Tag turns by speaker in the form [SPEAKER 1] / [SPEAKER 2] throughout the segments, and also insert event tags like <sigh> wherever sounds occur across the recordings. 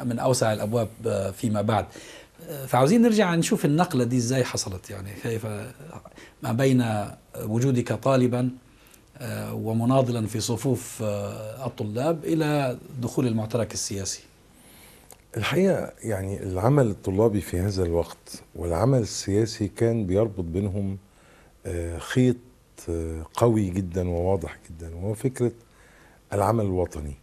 [SPEAKER 1] من من اوسع الابواب آه، فيما بعد آه، فعاوزين نرجع نشوف النقله دي ازاي حصلت يعني كيف ما بين وجودك طالبا آه، ومناضلا في صفوف الطلاب الى دخول المعترك السياسي
[SPEAKER 2] الحقيقه يعني العمل الطلابي في هذا الوقت والعمل السياسي كان بيربط بينهم خيط قوي جدا وواضح جدا وهو فكره العمل الوطني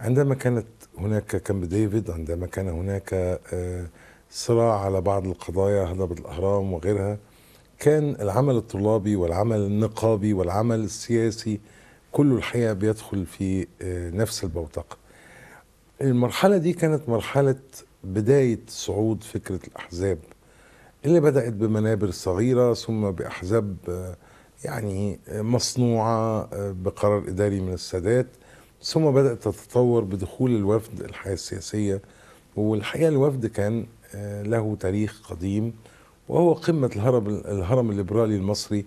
[SPEAKER 2] عندما كانت هناك كامب ديفيد عندما كان هناك آه، صراع على بعض القضايا هضبة الأهرام وغيرها كان العمل الطلابي والعمل النقابي والعمل السياسي كله الحقيقة بيدخل في آه، نفس البوتقة المرحلة دي كانت مرحلة بداية صعود فكرة الأحزاب اللي بدأت بمنابر صغيرة ثم بأحزاب آه، يعني مصنوعة بقرار إداري من السادات ثم بدأت تتطور بدخول الوفد الحياة السياسية والحقيقة الوفد كان آه، له تاريخ قديم وهو قمة الهرم, الهرم الليبرالي المصري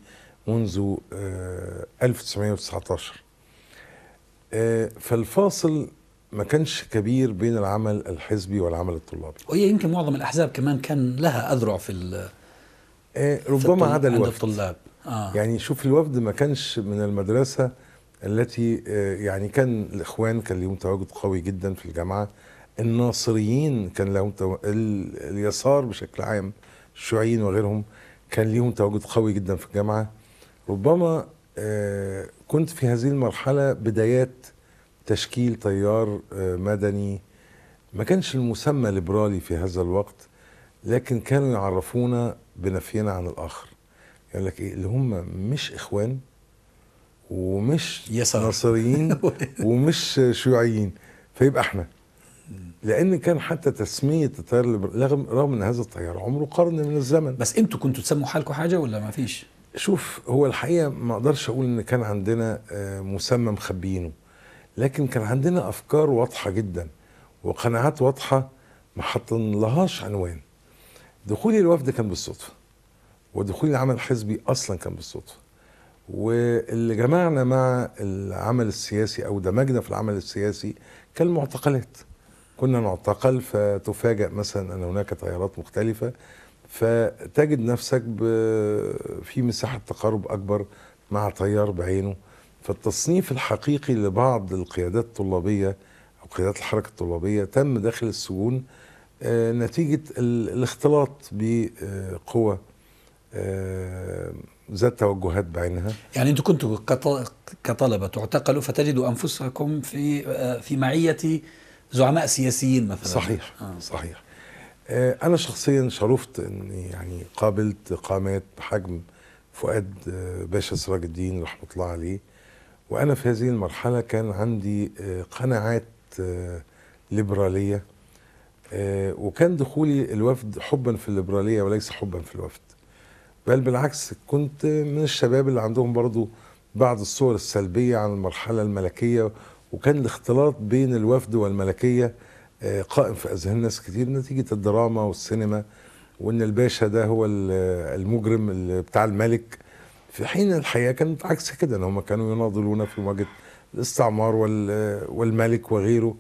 [SPEAKER 2] منذ 1919 آه، آه، فالفاصل ما كانش كبير بين العمل الحزبي والعمل الطلابي وهي يمكن معظم الأحزاب كمان كان لها أذرع في ربما عدا الوفد الطلاب آه. يعني شوف الوفد ما كانش من المدرسة التي آه، يعني كان الاخوان كان لهم تواجد قوي جدا في الجامعه الناصريين كان لهم تو... اليسار بشكل عام الشيوعيين وغيرهم كان لهم تواجد قوي جدا في الجامعه ربما آه، كنت في هذه المرحله بدايات تشكيل تيار آه، مدني ما كانش المسمى ليبرالي في هذا الوقت لكن كانوا يعرفونا بنفينا عن الاخر يقول يعني لك ايه اللي هم مش اخوان ومش يسار. نصريين <laughs> ومش شيوعيين فيبقى احنا لان كان حتى تسميه التيار رغم رغم ان هذا التيار عمره قرن من الزمن بس انتوا كنتوا تسموا حالكم حاجه ولا ما فيش؟ شوف هو الحقيقه ما اقدرش اقول ان كان عندنا آه، مسمى مخبيينه لكن كان عندنا افكار واضحه جدا وقناعات واضحه ما حطن لهاش عنوان دخولي الوفد كان بالصدفه ودخولي العمل الحزبي اصلا كان بالصدفه واللي جمعنا مع العمل السياسي او دمجنا في العمل السياسي كان المعتقلات كنا نعتقل فتفاجأ مثلا ان هناك تيارات مختلفه فتجد نفسك في مساحه تقارب اكبر مع تيار بعينه فالتصنيف الحقيقي لبعض القيادات الطلابيه او قيادات الحركه الطلابيه تم داخل السجون آه، نتيجه الاختلاط بقوى آه، ذات توجهات بعينها يعني انتم كنتوا
[SPEAKER 1] كطلبه تعتقلوا فتجدوا انفسكم في آه، في معيه زعماء سياسيين مثلا صحيح
[SPEAKER 2] آه. صحيح آه، انا شخصيا شرفت اني يعني قابلت قامات بحجم فؤاد آه، باشا سراج الدين رحمه الله عليه وانا في هذه المرحله كان عندي قناعات ليبراليه وكان دخولي الوفد حبا في الليبراليه وليس حبا في الوفد بل بالعكس كنت من الشباب اللي عندهم برضو بعض الصور السلبية عن المرحلة الملكية وكان الاختلاط بين الوفد والملكية آه، قائم في أذهان ناس كتير نتيجة الدراما والسينما وإن الباشا ده هو المجرم اللي بتاع الملك في حين الحياة كانت عكس كده إن هم كانوا يناضلون في مواجهة الاستعمار والملك وغيره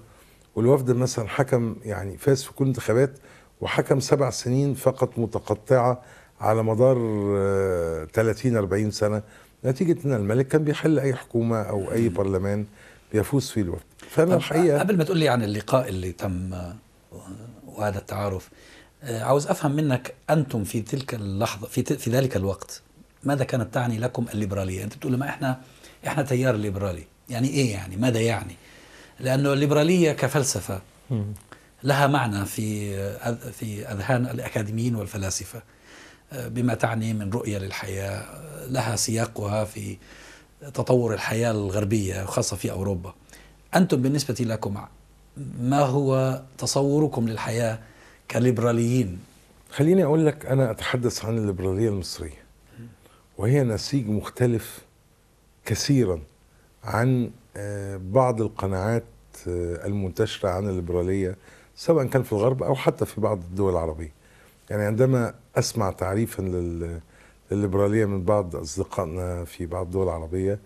[SPEAKER 2] والوفد مثلا حكم يعني فاز في كل انتخابات وحكم سبع سنين فقط متقطعة على مدار 30 آه، 40 سنه نتيجه ان الملك كان بيحل اي حكومه او اي برلمان بيفوز فيه الوفد فانا الحقيقه آه، قبل ما تقول
[SPEAKER 1] لي عن اللقاء اللي تم آه، وهذا التعارف عاوز افهم منك انتم في تلك اللحظه في في ذلك الوقت ماذا كانت تعني لكم الليبراليه؟ انت بتقول ما احنا احنا تيار ليبرالي، يعني ايه يعني؟ ماذا يعني؟ لانه الليبراليه كفلسفه لها معنى في في اذهان الاكاديميين والفلاسفه بما تعني من رؤية للحياة لها سياقها في تطور الحياة الغربية خاصة في أوروبا أنتم بالنسبة لكم ما هو
[SPEAKER 2] تصوركم للحياة كليبراليين خليني أقول لك أنا أتحدث عن الليبرالية المصرية وهي نسيج مختلف كثيرا عن آه، بعض القناعات آه، المنتشرة عن الليبرالية سواء كان في الغرب أو حتى في بعض الدول العربية يعني عندما اسمع تعريفا للليبراليه من بعض اصدقائنا في بعض الدول العربيه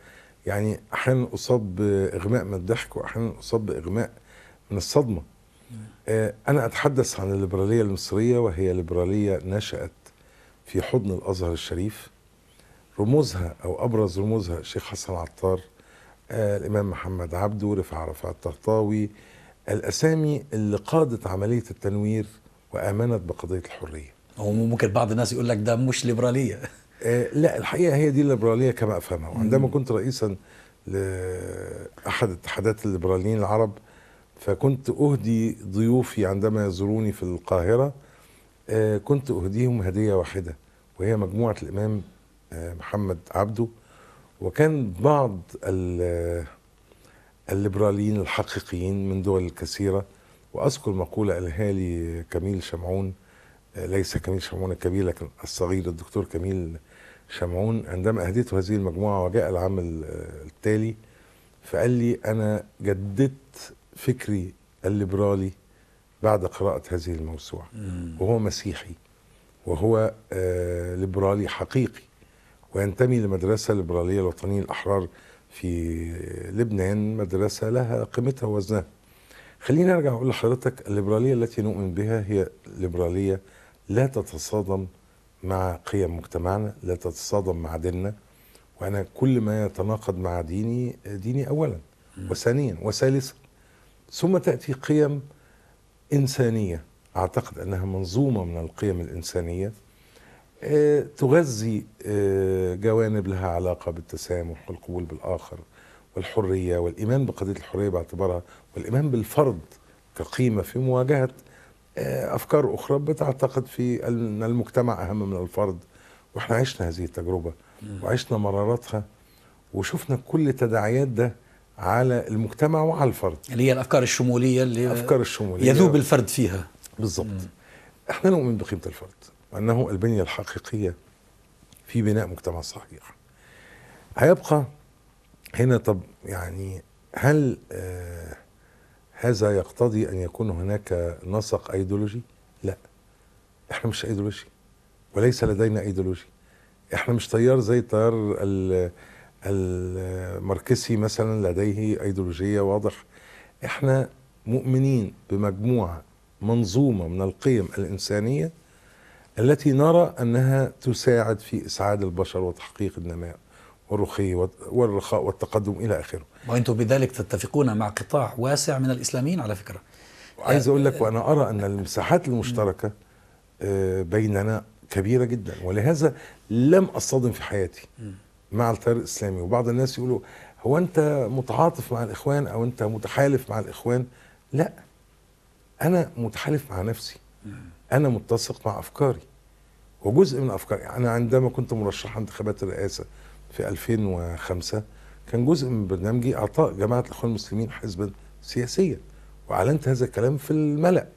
[SPEAKER 2] يعني احيانا اصاب باغماء من الضحك واحيانا اصاب باغماء من الصدمه آه، انا اتحدث عن الليبراليه المصريه وهي ليبراليه نشات في حضن الازهر الشريف رموزها او ابرز رموزها الشيخ حسن عطار آه، الامام محمد عبده رفع رفعت طهطاوي الاسامي اللي قادت عمليه التنوير وامنت بقضيه الحريه هو ممكن بعض الناس يقول لك ده مش ليبراليه آه، لا الحقيقه هي دي الليبراليه كما افهمها وعندما كنت رئيسا لاحد اتحادات الليبراليين العرب فكنت اهدي ضيوفي عندما يزوروني في القاهره آه، كنت اهديهم هديه واحده وهي مجموعه الامام آه، محمد عبده وكان بعض الليبراليين الحقيقيين من دول كثيره واذكر مقوله قالها لي كميل شمعون ليس كميل شمعون الكبير لكن الصغير الدكتور كميل شمعون عندما أهديته هذه المجموعة وجاء العام التالي فقال لي أنا جددت فكري الليبرالي بعد قراءة هذه الموسوعة وهو مسيحي وهو آه، ليبرالي حقيقي وينتمي لمدرسة الليبرالية الوطنية الأحرار في لبنان مدرسة لها قيمتها ووزنها خليني أرجع أقول لحضرتك الليبرالية التي نؤمن بها هي ليبرالية لا تتصادم مع قيم مجتمعنا لا تتصادم مع ديننا وأنا كل ما يتناقض مع ديني ديني أولا وثانيا وثالثا ثم تأتي قيم إنسانية أعتقد أنها منظومة من القيم الإنسانية آه، تغذي آه، جوانب لها علاقة بالتسامح والقبول بالآخر والحرية والإيمان بقضية الحرية باعتبارها والإيمان بالفرد كقيمة في مواجهة آه، افكار اخرى بتعتقد في ان المجتمع اهم من الفرد واحنا عشنا هذه التجربه وعشنا مراراتها وشفنا كل تداعيات ده على المجتمع وعلى الفرد اللي هي الافكار الشموليه اللي افكار الشموليه يذوب الفرد فيها بالضبط احنا نؤمن بقيمه الفرد وانه البنيه الحقيقيه في بناء مجتمع صحيح هيبقى هنا طب يعني هل آه هذا يقتضي أن يكون هناك نسق أيديولوجي لا احنا مش أيديولوجي وليس لدينا أيديولوجي احنا مش تيار زي التيار الماركسي مثلا لديه أيديولوجية واضح احنا مؤمنين بمجموعة منظومة من القيم الإنسانية التي نرى أنها تساعد في إسعاد البشر وتحقيق النماء والرخي والرخاء والتقدم إلى آخره وانتم بذلك تتفقون مع قطاع واسع من الاسلاميين على فكره عايز اقول لك وانا ارى ان المساحات المشتركه آه، بيننا كبيره جدا ولهذا لم اصطدم في حياتي مع التيار الاسلامي وبعض الناس يقولوا هو انت متعاطف مع الاخوان او انت متحالف مع الاخوان لا انا متحالف مع نفسي انا متسق مع افكاري وجزء من افكاري انا عندما كنت مرشح انتخابات الرئاسه في 2005 كان جزء من برنامجي اعطاء جماعه الاخوان المسلمين حزبا سياسيا واعلنت هذا الكلام في الملا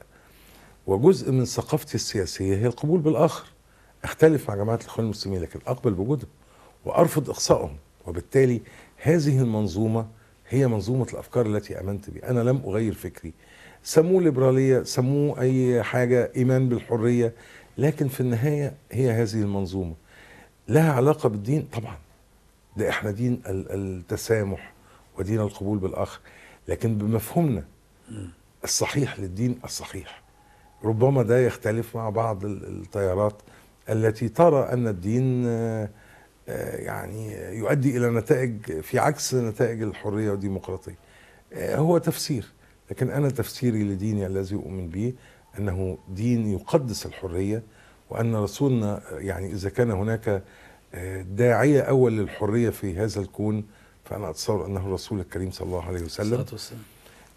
[SPEAKER 2] وجزء من ثقافتي السياسيه هي القبول بالاخر اختلف مع جماعه الاخوان المسلمين لكن اقبل بوجودهم وارفض اقصائهم وبالتالي هذه المنظومه هي منظومه الافكار التي امنت بها انا لم اغير فكري سموه ليبراليه سموه اي حاجه ايمان بالحريه لكن في النهايه هي هذه المنظومه لها علاقه بالدين طبعا ده احنا دين التسامح ودين القبول بالاخر لكن بمفهومنا الصحيح للدين الصحيح ربما ده يختلف مع بعض التيارات التي ترى ان الدين آه، يعني يؤدي الى نتائج في عكس نتائج الحريه والديمقراطيه آه، هو تفسير لكن انا تفسيري لديني الذي اؤمن به انه دين يقدس الحريه وان رسولنا يعني اذا كان هناك داعية أول للحرية في هذا الكون فأنا أتصور أنه الرسول الكريم صلى الله عليه وسلم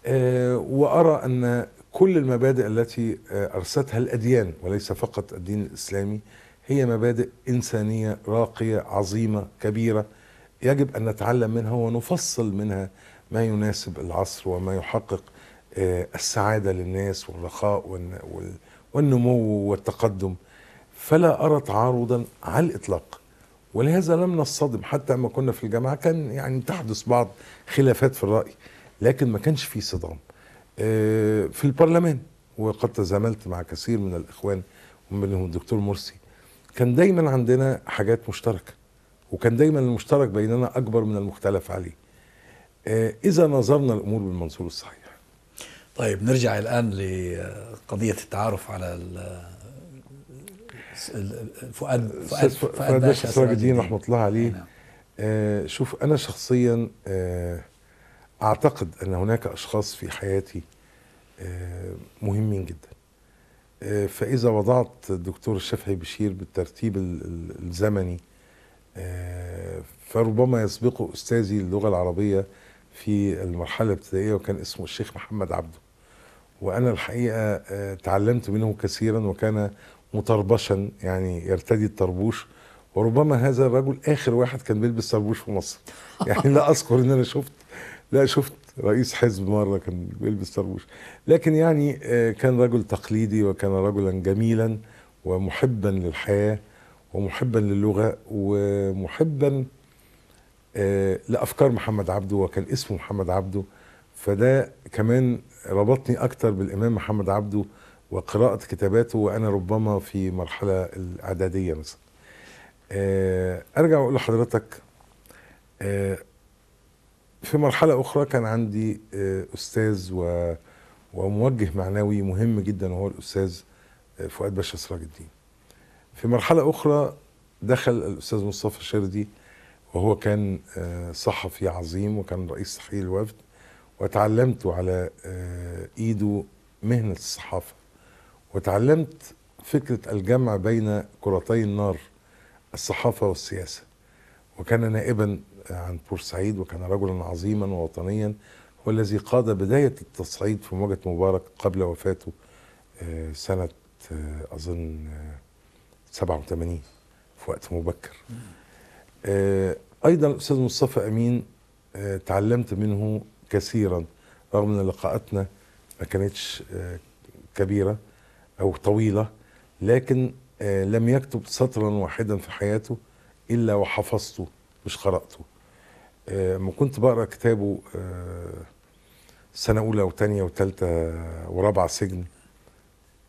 [SPEAKER 2] آه وأرى أن كل المبادئ التي آه، أرستها الأديان وليس فقط الدين الإسلامي هي مبادئ إنسانية راقية عظيمة كبيرة يجب أن نتعلم منها ونفصل منها ما يناسب العصر وما يحقق آه، السعادة للناس والرخاء والنمو والتقدم فلا أرى تعارضا على الإطلاق ولهذا لم نصطدم حتى لما كنا في الجامعه كان يعني تحدث بعض خلافات في الراي لكن ما كانش في صدام آه، في البرلمان وقد تزاملت مع كثير من الاخوان ومنهم الدكتور مرسي كان دايما عندنا حاجات مشتركه وكان دايما المشترك بيننا اكبر من المختلف عليه آه، اذا نظرنا الامور بالمنظور الصحيح طيب نرجع الان
[SPEAKER 1] لقضيه التعارف على فؤاد فؤاد فؤاد باشا سراج الدين رحمه
[SPEAKER 2] الله عليه نعم. آه شوف انا شخصيا آه اعتقد ان هناك اشخاص في حياتي آه مهمين جدا آه، فاذا وضعت الدكتور الشافعي بشير بالترتيب الزمني آه، فربما يسبقه استاذي اللغه العربيه في المرحله الابتدائيه وكان اسمه الشيخ محمد عبده وانا الحقيقه آه، تعلمت منه كثيرا وكان مطربشا يعني يرتدي الطربوش وربما هذا الرجل اخر واحد كان بيلبس طربوش في مصر يعني لا اذكر ان انا شفت لا شفت رئيس حزب مره كان بيلبس طربوش لكن يعني آه، كان رجل تقليدي وكان رجلا جميلا ومحبا للحياه ومحبا للغه ومحبا آه، لافكار محمد عبده وكان اسمه محمد عبده فده كمان ربطني اكتر بالامام محمد عبده وقراءة كتاباته وأنا ربما في مرحلة الإعدادية مثلا آه، أرجع وأقول لحضرتك آه، في مرحلة أخرى كان عندي آه، أستاذ وموجه معنوي مهم جدا وهو الأستاذ فؤاد باشا سراج الدين في مرحلة أخرى دخل الأستاذ مصطفى شردي وهو كان صحفي عظيم وكان رئيس تحرير الوفد وتعلمت على إيده مهنة الصحافة وتعلمت فكرة الجمع بين كرتي النار الصحافة والسياسة وكان نائبا عن بورسعيد وكان رجلا عظيما ووطنيا هو الذي قاد بداية التصعيد في مواجهة مبارك قبل وفاته آه، سنة آه، أظن 87 آه، في وقت مبكر أيضا الأستاذ مصطفى أمين تعلمت منه كثيرا رغم أن لقاءاتنا ما كانتش كبيرة أو طويلة لكن آه، لم يكتب سطرا واحدا في حياته إلا وحفظته مش قرأته آه، ما كنت بقرأ كتابه آه، سنة أولى وثانية وثالثة ورابعة سجن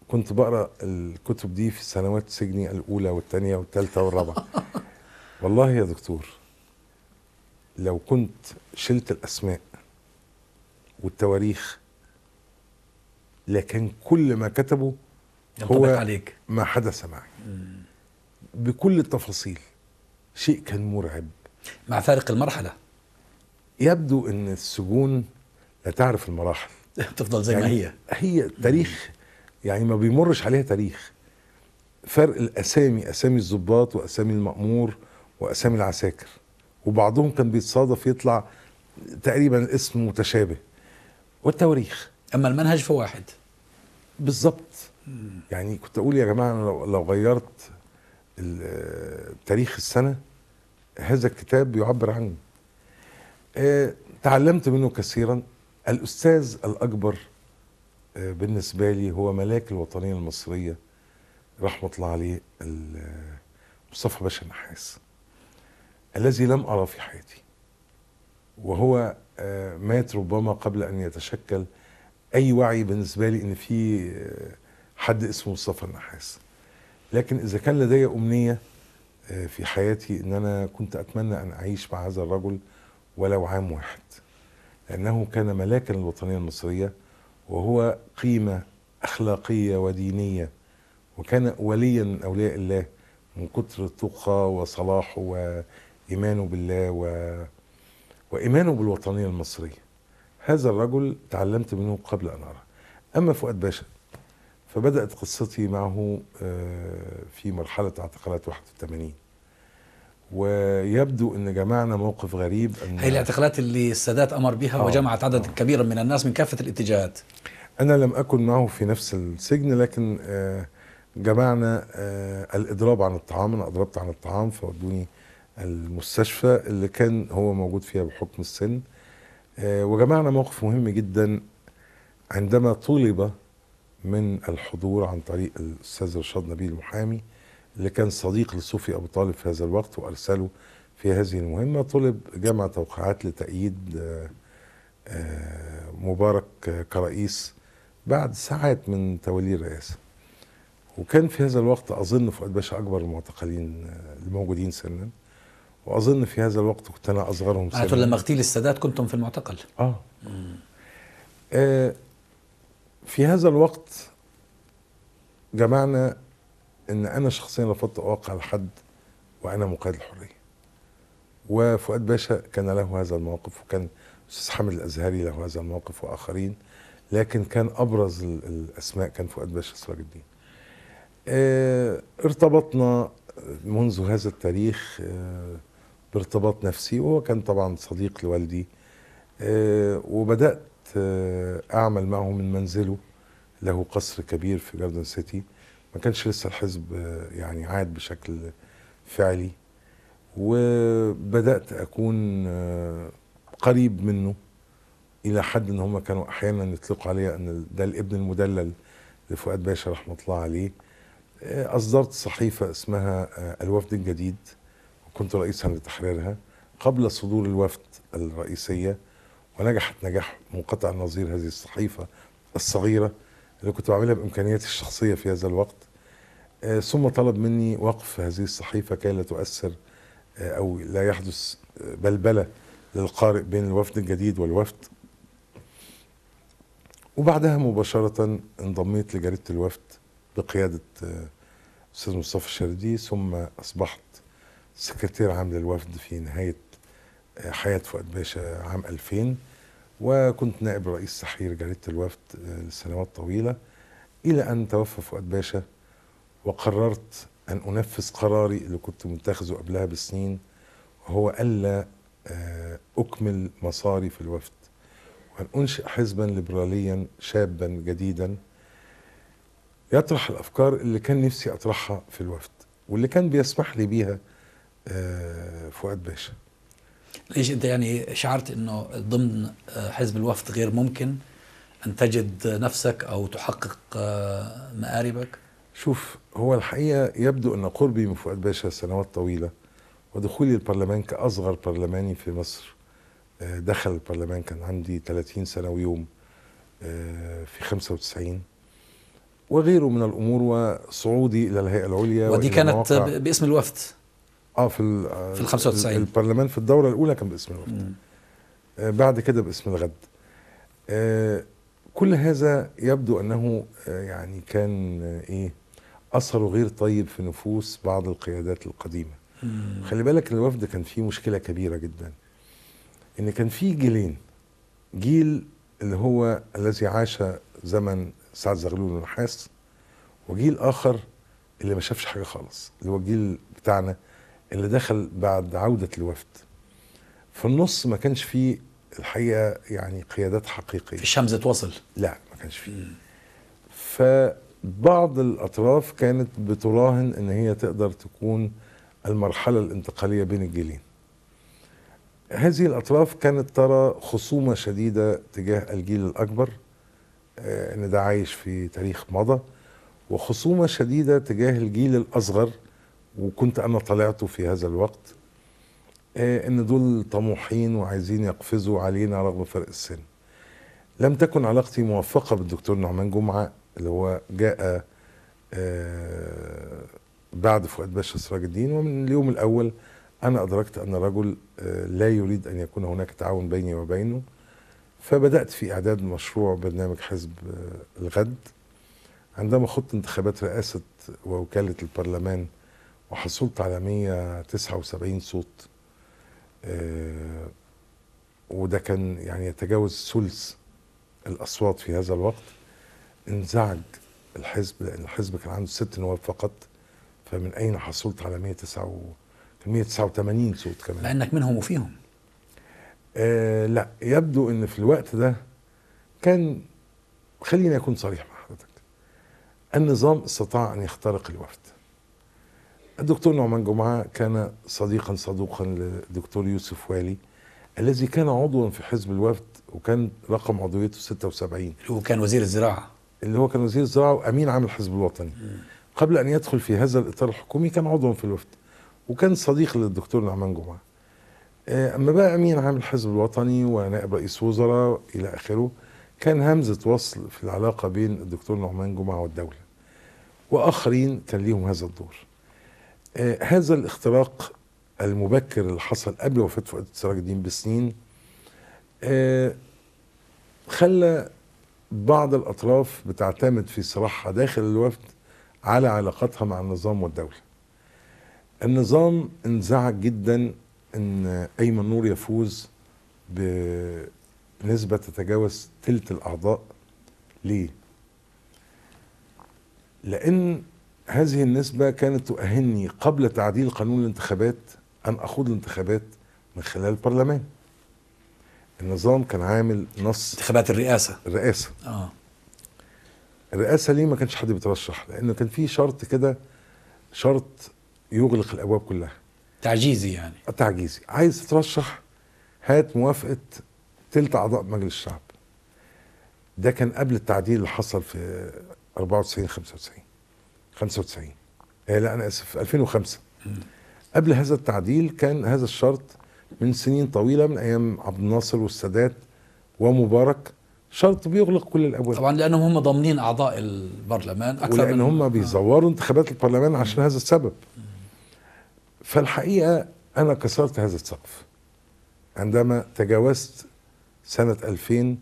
[SPEAKER 2] كنت بقرا الكتب دي في سنوات سجني الاولى والثانيه والثالثه والرابعه <laughs> والله يا دكتور لو كنت شلت الاسماء والتواريخ لكان كل ما كتبه هو عليك ما حدث معي مم. بكل التفاصيل شيء كان مرعب مع فارق المرحلة يبدو ان السجون لا تعرف المراحل <laughs> تفضل زي يعني ما هي هي تاريخ يعني ما بيمرش عليها تاريخ فرق الاسامي اسامي الضباط واسامي المأمور واسامي العساكر وبعضهم كان بيتصادف يطلع تقريبا الاسم متشابه والتواريخ اما المنهج فواحد بالظبط يعني كنت اقول يا جماعه انا لو غيرت تاريخ السنه هذا الكتاب يعبر عني آه، تعلمت منه كثيرا الاستاذ الاكبر آه، بالنسبه لي هو ملاك الوطنيه المصريه رحمه الله عليه مصطفى باشا النحاس الذي لم ارى في حياتي وهو آه، مات ربما قبل ان يتشكل اي وعي بالنسبه لي ان في حد اسمه مصطفى النحاس لكن اذا كان لدي امنيه آه، في حياتي ان انا كنت اتمنى ان اعيش مع هذا الرجل ولو عام واحد لانه كان ملاكا للوطنيه المصريه وهو قيمه اخلاقيه ودينيه وكان وليا من اولياء الله من كتر تقى وصلاحه وايمانه بالله و... وايمانه بالوطنيه المصريه هذا الرجل تعلمت منه قبل ان ارى اما فؤاد باشا فبدأت قصتي معه آه، في مرحلة اعتقالات 81 ويبدو ان جمعنا موقف غريب أن هي
[SPEAKER 1] الاعتقالات اللي السادات امر بها آه وجمعت عدد آه كبيرا من الناس من كافه الاتجاهات
[SPEAKER 2] انا لم اكن معه في نفس السجن لكن آه، جمعنا آه، الاضراب عن الطعام انا اضربت عن الطعام فودوني المستشفى اللي كان هو موجود فيها بحكم السن وجمعنا موقف مهم جدا عندما طلب من الحضور عن طريق الاستاذ رشاد نبيل المحامي اللي كان صديق لصوفي ابو طالب في هذا الوقت وارسله في هذه المهمه طلب جمع توقيعات لتأييد آه، آه، مبارك كرئيس بعد ساعات من تولي الرئاسه وكان في هذا الوقت اظن فؤاد باشا اكبر المعتقلين آه، الموجودين سنا واظن في هذا الوقت كنت انا اصغرهم سنا لما اغتيل
[SPEAKER 1] السادات كنتم في المعتقل
[SPEAKER 2] اه, آه في هذا الوقت جمعنا ان انا شخصيا رفضت اوقع لحد وانا مقيد الحريه وفؤاد باشا كان له هذا الموقف وكان استاذ حامد الازهري له هذا الموقف واخرين لكن كان ابرز الاسماء كان فؤاد باشا سراج الدين آه، ارتبطنا منذ هذا التاريخ آه، بارتباط نفسي وهو كان طبعا صديق لوالدي آه، وبدات آه، اعمل معه من منزله له قصر كبير في جاردن سيتي ما كانش لسه الحزب آه، يعني عاد بشكل فعلي وبدات اكون آه، قريب منه الى حد ان هم كانوا احيانا يطلقوا علي ان ده الابن المدلل لفؤاد باشا رحمه الله عليه اصدرت صحيفه اسمها الوفد الجديد وكنت رئيسا لتحريرها قبل صدور الوفد الرئيسيه ونجحت نجاح منقطع النظير هذه الصحيفة الصغيرة اللي كنت بعملها بإمكانياتي الشخصية في هذا الوقت آه، ثم طلب مني وقف هذه الصحيفة كي لا تؤثر آه، أو لا يحدث آه، بلبلة للقارئ بين الوفد الجديد والوفد وبعدها مباشرة انضميت لجريدة الوفد بقيادة أستاذ مصطفى الشردي ثم أصبحت سكرتير عام للوفد في نهاية حياة فؤاد باشا عام 2000 وكنت نائب رئيس تحرير جريدة الوفد آه، لسنوات طويلة إلى أن توفى فؤاد باشا وقررت أن أنفذ قراري اللي كنت متخذه قبلها بسنين وهو ألا آه، أكمل مصاري في الوفد وأن أنشئ حزبا ليبراليا شابا جديدا يطرح الأفكار اللي كان نفسي أطرحها في الوفد واللي كان بيسمح لي بيها آه، فؤاد باشا ليش انت يعني شعرت انه
[SPEAKER 1] ضمن آه، حزب الوفد غير ممكن ان تجد نفسك او تحقق آه، مآربك؟
[SPEAKER 2] شوف هو الحقيقه يبدو ان قربي من فؤاد باشا سنوات طويله ودخولي البرلمان كاصغر برلماني في مصر آه، دخل البرلمان كان عندي 30 سنه ويوم في 95 وغيره من الامور وصعودي الى الهيئه العليا ودي كانت باسم الوفد اه في في ال 95 البرلمان في الدوره الاولى كان باسم الوفد آه بعد كده باسم الغد آه كل هذا يبدو انه آه يعني كان آه، ايه اثره غير طيب في نفوس بعض القيادات القديمه
[SPEAKER 1] مم. خلي
[SPEAKER 2] بالك الوفد كان فيه مشكله كبيره جدا ان كان فيه جيلين جيل اللي هو الذي عاش زمن سعد زغلول ونحاس وجيل اخر اللي ما شافش حاجه خالص اللي هو الجيل بتاعنا اللي دخل بعد عودة الوفد في النص ما كانش فيه الحقيقة يعني قيادات حقيقية في الشمزة توصل لا ما كانش فيه فبعض الأطراف كانت بتراهن إن هي تقدر تكون المرحلة الانتقالية بين الجيلين هذه الأطراف كانت ترى خصومة شديدة تجاه الجيل الأكبر آه، إن ده عايش في تاريخ مضى وخصومة شديدة تجاه الجيل الأصغر وكنت انا طلعته في هذا الوقت آه، ان دول طموحين وعايزين يقفزوا علينا رغم فرق السن لم تكن علاقتي موفقه بالدكتور نعمان جمعه اللي هو جاء آه، بعد فؤاد باشا سراج الدين ومن اليوم الاول انا ادركت ان رجل آه، لا يريد ان يكون هناك تعاون بيني وبينه فبدات في اعداد مشروع برنامج حزب الغد عندما خضت انتخابات رئاسه ووكاله البرلمان وحصلت على 179 صوت آه، وده كان يعني يتجاوز ثلث الاصوات في هذا الوقت انزعج الحزب لان الحزب كان عنده ست نواب فقط فمن اين حصلت على 189 189 صوت كمان لانك منهم وفيهم آه لا يبدو ان في الوقت ده كان خليني اكون صريح مع حضرتك النظام استطاع ان يخترق الوفد الدكتور نعمان جمعة كان صديقا صدوقا للدكتور يوسف والي الذي كان عضوا في حزب الوفد وكان رقم عضويته 76 اللي هو كان وزير الزراعة اللي هو كان وزير الزراعة وأمين عام الحزب الوطني قبل أن يدخل في هذا الإطار الحكومي كان عضوا في الوفد وكان صديق للدكتور نعمان جمعة آه، أما بقى أمين عام الحزب الوطني ونائب رئيس وزراء إلى آخره كان همزة وصل في العلاقة بين الدكتور نعمان جمعة والدولة وآخرين كان ليهم هذا الدور آه، هذا الاختراق المبكر اللي حصل قبل وفاة فؤاد سراج الدين بسنين آه، خلى بعض الأطراف بتعتمد في صراعها داخل الوفد على علاقاتها مع النظام والدولة النظام انزعج جدا ان أيمن نور يفوز بنسبة تتجاوز ثلث الأعضاء ليه؟ لأن هذه النسبة كانت تؤهلني قبل تعديل قانون الانتخابات أن أخوض الانتخابات من خلال البرلمان النظام كان عامل نص انتخابات الرئاسة الرئاسة اه الرئاسة ليه ما كانش حد بيترشح لأنه كان في شرط كده شرط يغلق الأبواب كلها تعجيزي يعني تعجيزي عايز تترشح هات موافقة تلت أعضاء مجلس الشعب ده كان قبل التعديل اللي حصل في 94 95 95 إيه، لا انا اسف 2005 قبل هذا التعديل كان هذا الشرط من سنين طويله من ايام عبد الناصر والسادات ومبارك شرط بيغلق كل الابواب طبعا لانهم هم ضامنين اعضاء البرلمان
[SPEAKER 1] اكثر ولان هم
[SPEAKER 2] بيزوروا انتخابات البرلمان عشان هذا السبب فالحقيقه انا كسرت هذا السقف عندما تجاوزت سنه 2000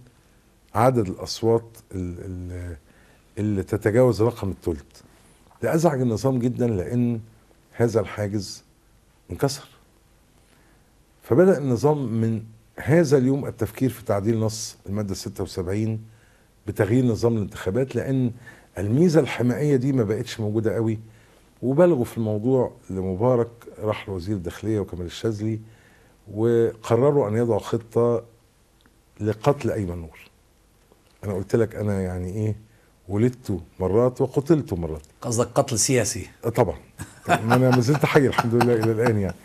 [SPEAKER 2] عدد الاصوات اللي تتجاوز رقم الثلث ده ازعج النظام جدا لان هذا الحاجز انكسر فبدا النظام من هذا اليوم التفكير في تعديل نص الماده 76 بتغيير نظام الانتخابات لان الميزه الحمائيه دي ما بقتش موجوده قوي وبلغوا في الموضوع لمبارك راح لوزير الداخليه وكمال الشاذلي وقرروا ان يضعوا خطه لقتل ايمن نور انا قلت لك انا يعني ايه ولدت مرات وقتلت مرات قصدك قتل سياسي أه، طبعا انا ما زلت حي الحمد لله الى الان يعني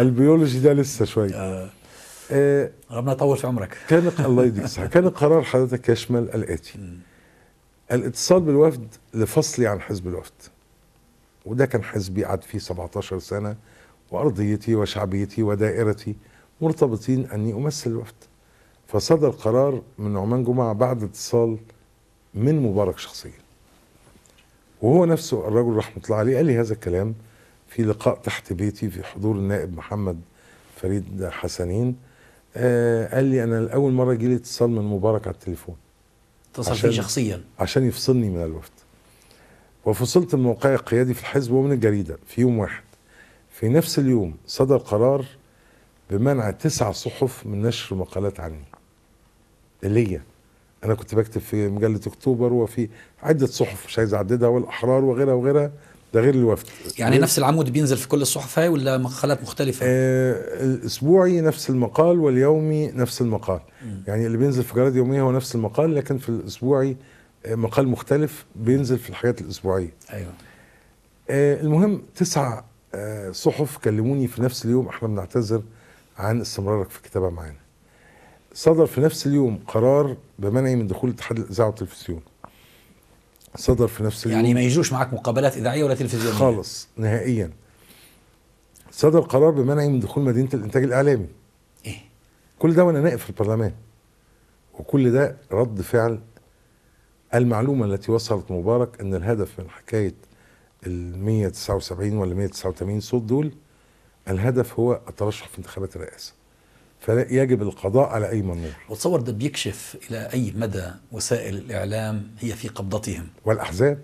[SPEAKER 2] البيولوجي ده لسه شويه أه،, آه. ربنا يطول في عمرك كان الله يديك الصحه كان القرار حضرتك يشمل الاتي الاتصال بالوفد لفصلي عن حزب الوفد وده كان حزبي قعد فيه 17 سنه وارضيتي وشعبيتي ودائرتي مرتبطين اني امثل الوفد فصدر قرار من عمان جمعه بعد اتصال من مبارك شخصيا وهو نفسه الرجل رحمة الله عليه قال لي هذا الكلام في لقاء تحت بيتي في حضور النائب محمد فريد حسنين آه قال لي انا اول مره جيلي لي اتصال من مبارك على التليفون اتصل فيه شخصيا عشان يفصلني من الوفد وفصلت من موقعي القيادي في الحزب ومن الجريده في يوم واحد في نفس اليوم صدر قرار بمنع تسع صحف من نشر مقالات عني اللي انا كنت بكتب في مجله اكتوبر وفي عده صحف مش عايز اعددها والاحرار وغيرها وغيرها ده غير الوفد يعني نفس العمود بينزل في كل الصحف هاي ولا مقالات مختلفه الاسبوعي آه، نفس المقال واليومي نفس المقال م. يعني اللي بينزل في جرائد يوميه هو نفس المقال لكن في الاسبوعي آه، مقال مختلف بينزل في الحاجات الاسبوعيه ايوه آه المهم تسع آه صحف كلموني في نفس اليوم احنا بنعتذر عن استمرارك في الكتابه معانا صدر في نفس اليوم قرار بمنعي من دخول اتحاد الاذاعه والتلفزيون صدر في نفس اليوم يعني ما يجوش
[SPEAKER 1] معك مقابلات اذاعيه ولا تلفزيونيه خالص
[SPEAKER 2] نهائيا صدر قرار بمنعي من دخول مدينه الانتاج الاعلامي ايه كل ده وانا نائب في البرلمان وكل ده رد فعل المعلومه التي وصلت مبارك ان الهدف من حكايه ال 179 ولا 189 صوت دول الهدف هو الترشح في انتخابات الرئاسه فيجب القضاء على أي منور وتصور ده بيكشف إلى أي مدى وسائل الإعلام هي في قبضتهم والأحزاب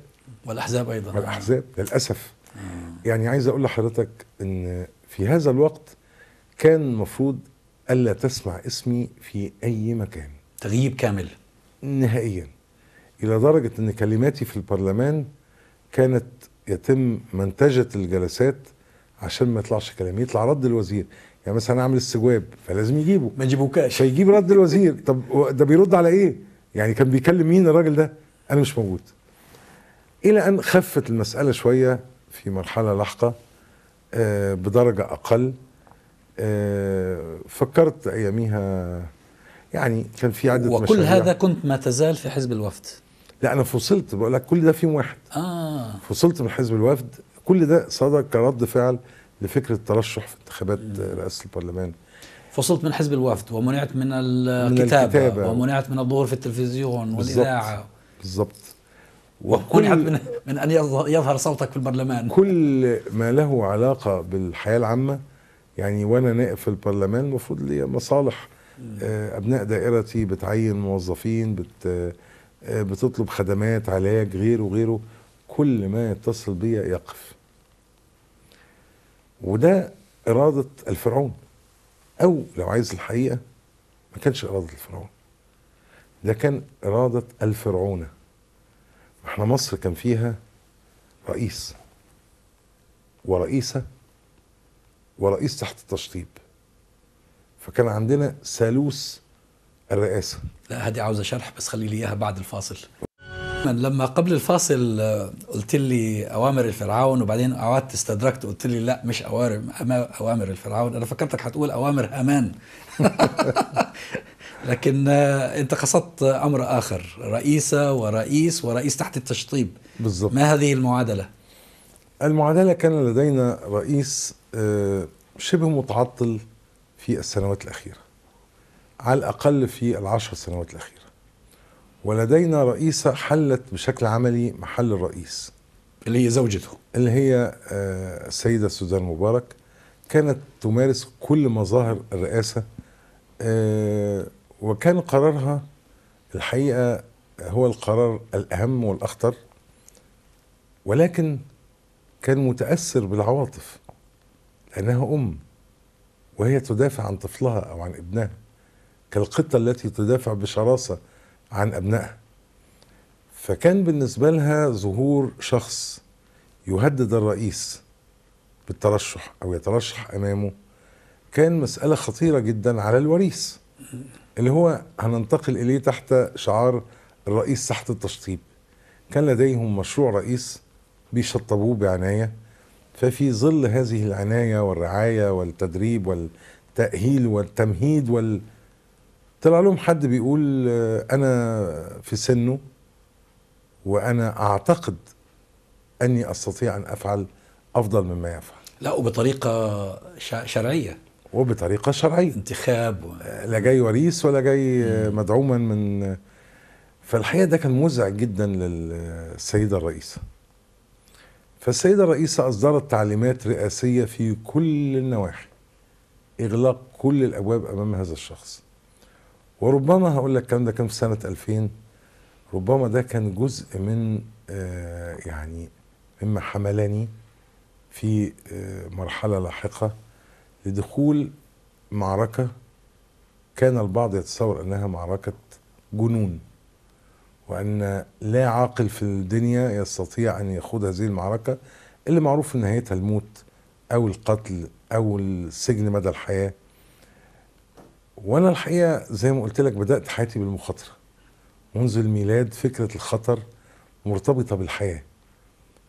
[SPEAKER 1] والأحزاب أيضا والأحزاب
[SPEAKER 2] للأسف آه. يعني عايز أقول لحضرتك أن في هذا الوقت كان المفروض ألا تسمع اسمي في أي مكان تغييب كامل نهائيا إلى درجة أن كلماتي في البرلمان كانت يتم منتجة الجلسات عشان ما يطلعش كلام يطلع رد الوزير يعني مثلا اعمل السجواب فلازم يجيبه ما يجيبوكاش فيجيب رد الوزير طب ده بيرد على ايه؟ يعني كان بيكلم مين الراجل ده؟ انا مش موجود. الى ان خفت المساله شويه في مرحله لاحقه آه بدرجه اقل آه فكرت اياميها يعني كان في عده وكل مشاريع. هذا
[SPEAKER 1] كنت ما تزال في حزب الوفد
[SPEAKER 2] لا انا فصلت بقول لك كل ده في يوم واحد اه فصلت من حزب الوفد كل ده صدر كرد فعل لفكره الترشح في انتخابات رئاسه البرلمان
[SPEAKER 1] فصلت من حزب الوفد ومنعت من الكتابه, من الكتابة ومنعت من الظهور في التلفزيون والاذاعه
[SPEAKER 2] بالضبط ومنعت من,
[SPEAKER 1] من ان يظهر صوتك في البرلمان
[SPEAKER 2] كل ما له علاقه بالحياه العامه يعني وانا نائب في البرلمان المفروض لي مصالح آه، ابناء دائرتي بتعين موظفين بت آه، بتطلب خدمات علاج غيره وغيره كل ما يتصل بيا يقف وده إرادة الفرعون أو لو عايز الحقيقة ما كانش إرادة الفرعون ده كان إرادة الفرعونة احنا مصر كان فيها رئيس ورئيسة ورئيس تحت التشطيب فكان عندنا ثالوث
[SPEAKER 1] الرئاسة لا هذه عاوزة شرح بس خلي لي إياها بعد الفاصل لما قبل الفاصل آه، قلت لي اوامر الفرعون وبعدين قعدت استدركت قلت لي لا مش اوامر اوامر الفرعون انا فكرتك هتقول اوامر امان <laughs> لكن آه، انت قصدت امر اخر رئيسه ورئيس ورئيس تحت التشطيب
[SPEAKER 2] بالظبط ما هذه المعادله؟ المعادله كان لدينا رئيس آه، شبه متعطل في السنوات الاخيره على الاقل في العشر سنوات الاخيره ولدينا رئيسة حلت بشكل عملي محل الرئيس اللي هي زوجته اللي هي السيدة آه، سوزان مبارك كانت تمارس كل مظاهر الرئاسة آه، وكان قرارها الحقيقة هو القرار الأهم والأخطر ولكن كان متأثر بالعواطف لأنها أم وهي تدافع عن طفلها أو عن ابنها كالقطة التي تدافع بشراسة عن أبنائها فكان بالنسبة لها ظهور شخص يهدد الرئيس بالترشح أو يترشح أمامه كان مسألة خطيرة جدا على الوريث اللي هو هننتقل إليه تحت شعار الرئيس تحت التشطيب كان لديهم مشروع رئيس بيشطبوه بعناية ففي ظل هذه العناية والرعاية والتدريب والتأهيل والتمهيد وال طلع لهم حد بيقول آه، انا في سنه وانا اعتقد اني استطيع ان افعل افضل مما يفعل لا وبطريقه شرعيه وبطريقه شرعيه انتخاب و... آه، لا جاي وريث ولا جاي آه، مدعوما من فالحقيقه ده كان مزعج جدا للسيده الرئيسه فالسيده الرئيسه اصدرت تعليمات رئاسيه في كل النواحي اغلاق كل الابواب امام هذا الشخص وربما هقول لك الكلام ده كان في سنه 2000 ربما ده كان جزء من آه، يعني مما حملني في آه، مرحله لاحقه لدخول معركه كان البعض يتصور انها معركه جنون وان لا عاقل في الدنيا يستطيع ان يخوض هذه المعركه اللي معروف ان نهايتها الموت او القتل او السجن مدى الحياه وانا الحقيقه زي ما قلت لك بدات حياتي بالمخاطره منذ الميلاد فكره الخطر مرتبطه بالحياه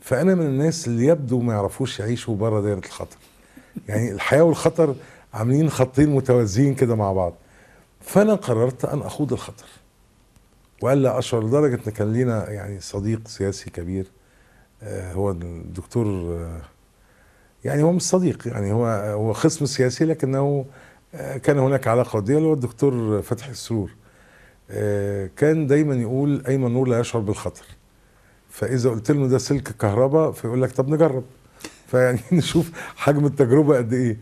[SPEAKER 2] فانا من الناس اللي يبدو ما يعرفوش يعيشوا بره دايره الخطر يعني الحياه والخطر عاملين خطين متوازيين كده مع بعض فانا قررت ان اخوض الخطر والا اشعر لدرجه ان كان لينا يعني صديق سياسي كبير آه، هو الدكتور آه، يعني هو مش صديق يعني هو هو خصم سياسي لكنه آه، كان هناك علاقه وديه اللي هو الدكتور فتحي السرور آه، كان دايما يقول ايمن نور لا يشعر بالخطر فاذا قلت له ده سلك كهرباء فيقول لك طب نجرب <laughs> فيعني نشوف حجم التجربه قد ايه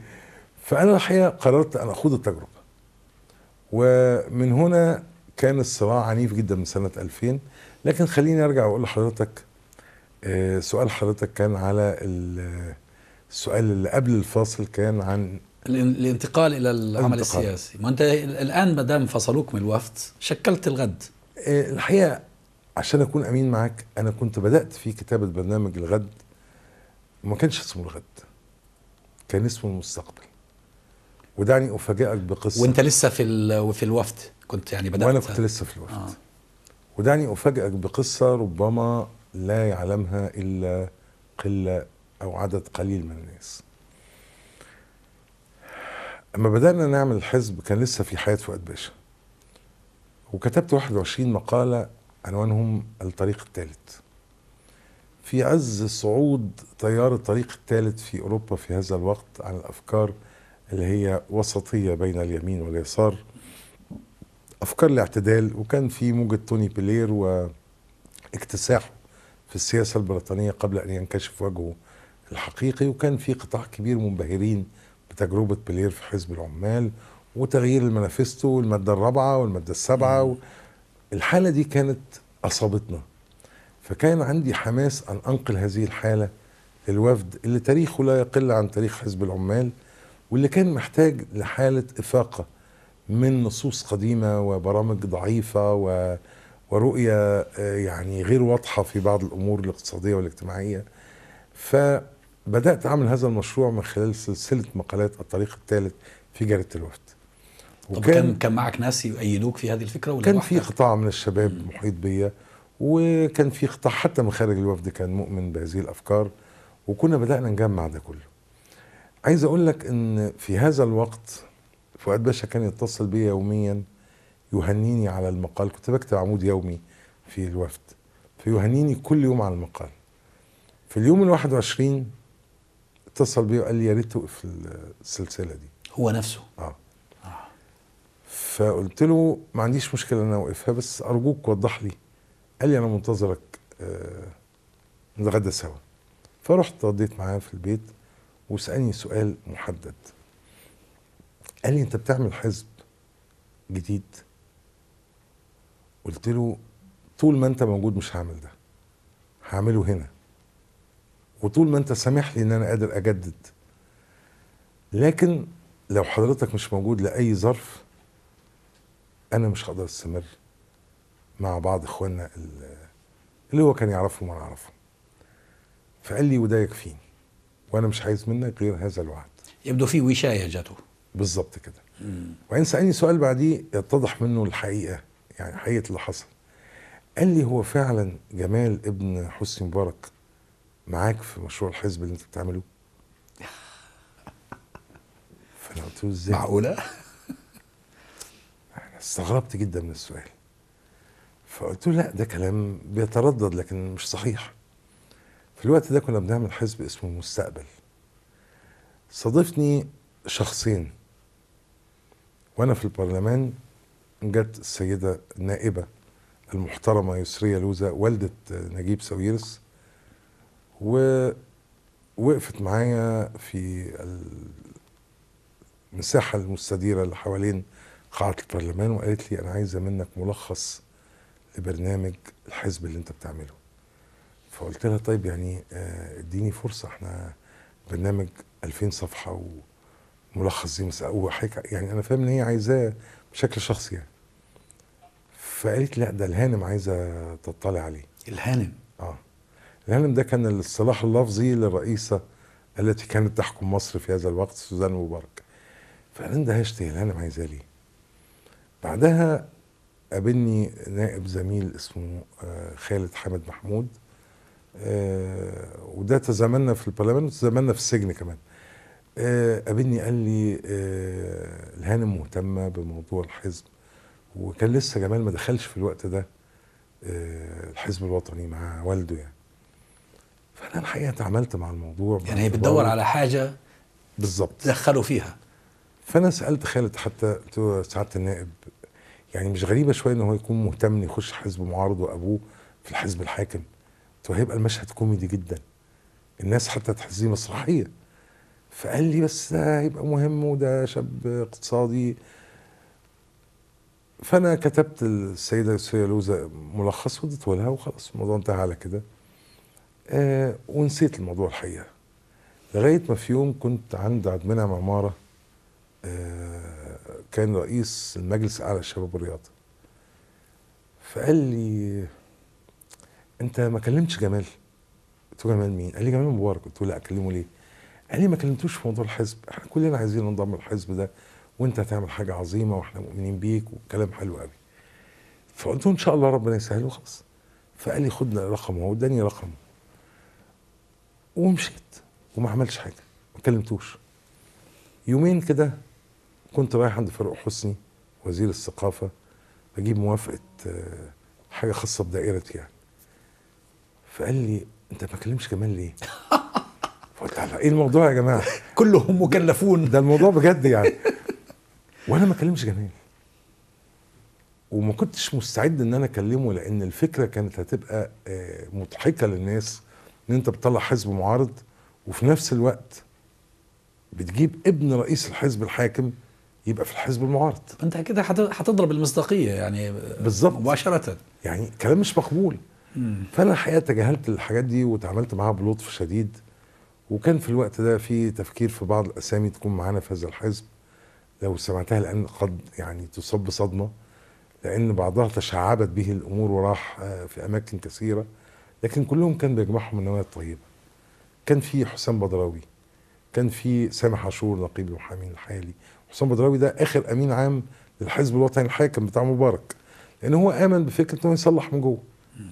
[SPEAKER 2] فانا الحقيقه قررت ان اخوض التجربه ومن هنا كان الصراع عنيف جدا من سنه 2000 لكن خليني ارجع واقول لحضرتك آه، سؤال حضرتك كان على السؤال اللي قبل الفاصل كان عن
[SPEAKER 1] الانتقال الى العمل انتقال. السياسي ما انت الان ما دام
[SPEAKER 2] فصلوك من الوفد شكلت الغد إيه، الحقيقه عشان اكون امين معاك انا كنت بدات في كتابه برنامج الغد ما كانش اسمه الغد كان اسمه المستقبل ودعني افاجئك بقصه وانت لسه في في الوفد كنت يعني بدات وانا كنت لسه في الوفد آه. ودعني افاجئك بقصه ربما لا يعلمها الا قله او عدد قليل من الناس اما بدانا نعمل الحزب كان لسه في حياه فؤاد باشا وكتبت 21 مقاله عنوانهم الطريق الثالث في عز صعود تيار الطريق الثالث في اوروبا في هذا الوقت عن الافكار اللي هي وسطيه بين اليمين واليسار افكار الاعتدال وكان في موجه توني بيلير واكتساحه في السياسه البريطانيه قبل ان ينكشف وجهه الحقيقي وكان في قطاع كبير منبهرين بتجربه بلير في حزب العمال وتغيير المنافستو والماده الرابعه والماده السابعه الحاله دي كانت اصابتنا فكان عندي حماس ان انقل هذه الحاله للوفد اللي تاريخه لا يقل عن تاريخ حزب العمال واللي كان محتاج لحاله افاقه من نصوص قديمه وبرامج ضعيفه و ورؤيه آه، يعني غير واضحه في بعض الامور الاقتصاديه والاجتماعيه ف بدأت أعمل هذا المشروع من خلال سلسلة مقالات الطريق الثالث في جريدة الوفد وكان طب كان
[SPEAKER 1] كان معك ناس يؤيدوك في هذه
[SPEAKER 2] الفكرة ولا كان في قطاع من الشباب محيط بيا وكان في قطاع حتى من خارج الوفد كان مؤمن بهذه الأفكار وكنا بدأنا نجمع ده كله عايز أقول لك إن في هذا الوقت فؤاد باشا كان يتصل بي يوميا يهنيني على المقال كنت بكتب عمود يومي في الوفد فيهنيني كل يوم على المقال في اليوم ال 21 اتصل بي وقال لي يا ريت توقف السلسله دي هو نفسه اه, آه. فقلت له ما عنديش مشكله ان انا اوقفها بس ارجوك وضح لي قال لي انا منتظرك آه نتغدى سوا فرحت رديت معاه في البيت وسالني سؤال محدد قال لي انت بتعمل حزب جديد قلت له طول ما انت موجود مش هعمل ده هعمله هنا وطول ما انت سامح لي ان انا قادر اجدد لكن لو حضرتك مش موجود لاي ظرف انا مش هقدر استمر مع بعض اخواننا اللي هو كان يعرفهم وانا اعرفهم فقال لي وده يكفيني وانا مش عايز منك غير هذا الوعد يبدو في وشايه جاته بالظبط كده وبعدين سالني سؤال بعديه يتضح منه الحقيقه يعني حقيقه اللي حصل قال لي هو فعلا جمال ابن حسني مبارك معاك في مشروع الحزب اللي انت بتعمله فانا قلت له ازاي معقوله انا استغربت جدا من السؤال فقلت له لا ده كلام بيتردد لكن مش صحيح في الوقت ده كنا بنعمل حزب اسمه المستقبل صادفني شخصين وانا في البرلمان جت السيده النائبه المحترمه يسريه لوزه والده نجيب ساويرس ووقفت معايا في المساحة المستديرة اللي حوالين قاعة البرلمان وقالت لي أنا عايزة منك ملخص لبرنامج الحزب اللي أنت بتعمله فقلت لها طيب يعني آه، اديني فرصة احنا برنامج 2000 صفحة وملخص دي مسألة وحكاية يعني أنا فاهم إن هي عايزاه بشكل شخصي يعني فقالت لا ده الهانم عايزة تطلع عليه الهانم اه الهلم ده كان الاصطلاح اللفظي للرئيسة التي كانت تحكم مصر في هذا الوقت سوزان مبارك فأنا اندهشت هي الهلم عايزاه ليه؟ بعدها قابلني نائب زميل اسمه آه، خالد حامد محمود آه، وده تزامنا في البرلمان وتزامنا في السجن كمان آه، قابلني قال لي الهانم مهتمه بموضوع الحزب وكان لسه جمال ما دخلش في الوقت ده الحزب الوطني مع والده يعني فانا الحقيقه تعاملت مع الموضوع يعني هي بتدور على حاجه بالظبط دخلوا فيها فانا سالت خالد حتى قلت له سعاده النائب يعني مش غريبه شويه ان هو يكون مهتم يخش حزب معارض وابوه في الحزب الحاكم قلت له هيبقى المشهد كوميدي جدا الناس حتى تحسيه مسرحيه فقال لي بس ده هيبقى مهم وده شاب اقتصادي فانا كتبت السيده لوزه ملخص واديته لها وخلاص الموضوع انتهى على كده آه ونسيت الموضوع الحقيقه لغايه ما في يوم كنت عند عبد المنعم عماره آه كان رئيس المجلس الاعلى للشباب والرياضه فقال لي انت ما كلمتش جمال قلت له جمال مين قال لي جمال مبارك قلت له لا اكلمه ليه قال لي ما كلمتوش في موضوع الحزب احنا كلنا عايزين ننضم للحزب ده وانت هتعمل حاجه عظيمه واحنا مؤمنين بيك وكلام حلو قوي فقلت له ان شاء الله ربنا يسهل وخلاص فقال لي خدنا رقمه واداني رقمه ومشيت وما عملش حاجه ما كلمتوش يومين كده كنت رايح عند فاروق حسني وزير الثقافه اجيب موافقه آه، حاجه خاصه بدائرتي يعني فقال لي انت ما كلمش كمان ليه؟ فقلت <laughs> له ايه الموضوع يا جماعه؟ <laughs> كلهم مكلفون ده الموضوع بجد يعني وانا ما كلمش جمال وما كنتش مستعد ان انا اكلمه لان الفكره كانت هتبقى آه، مضحكه للناس ان انت بتطلع حزب معارض وفي نفس الوقت بتجيب ابن رئيس الحزب الحاكم يبقى في الحزب المعارض انت كده هتضرب المصداقيه يعني بالظبط مباشره يعني كلام مش مقبول فانا الحقيقه تجاهلت الحاجات دي وتعاملت معاها بلطف شديد وكان في الوقت ده في تفكير في بعض الاسامي تكون معانا في هذا الحزب لو سمعتها الان قد يعني تصب صدمه لان بعضها تشعبت به الامور وراح آه، في اماكن كثيره لكن كلهم كان بيجمعهم النوايا الطيبه كان في حسام بدراوي كان في سامح عاشور نقيب المحامين الحالي حسام بدراوي ده اخر امين عام للحزب الوطني الحاكم بتاع مبارك لان هو امن بفكره انه يصلح من جوه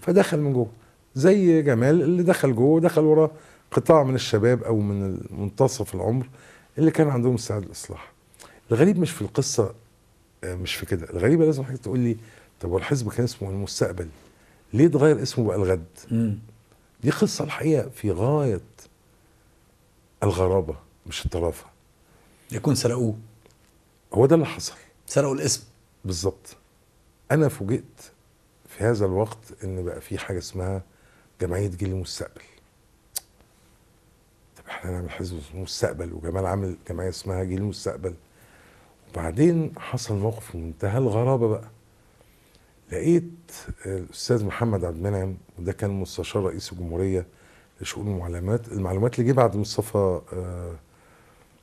[SPEAKER 2] فدخل من جوه زي جمال اللي دخل جوه ودخل وراه قطاع من الشباب او من منتصف العمر اللي كان عندهم استعداد للاصلاح الغريب مش في القصه آه، مش في كده الغريبه لازم حضرتك تقول لي طب والحزب كان اسمه المستقبل ليه اتغير اسمه بقى الغد مم. دي قصة الحقيقة في غاية الغرابة مش الطرافة يكون سرقوه هو ده اللي حصل سرقوا الاسم بالظبط أنا فوجئت في هذا الوقت إن بقى في حاجة اسمها جمعية جيل المستقبل طب احنا هنعمل حزب المستقبل وجمال عامل جمعية اسمها جيل المستقبل وبعدين حصل موقف في منتهى الغرابة بقى لقيت الاستاذ محمد عبد المنعم وده كان مستشار رئيس الجمهوريه لشؤون المعلومات المعلومات اللي جه بعد مصطفى آه،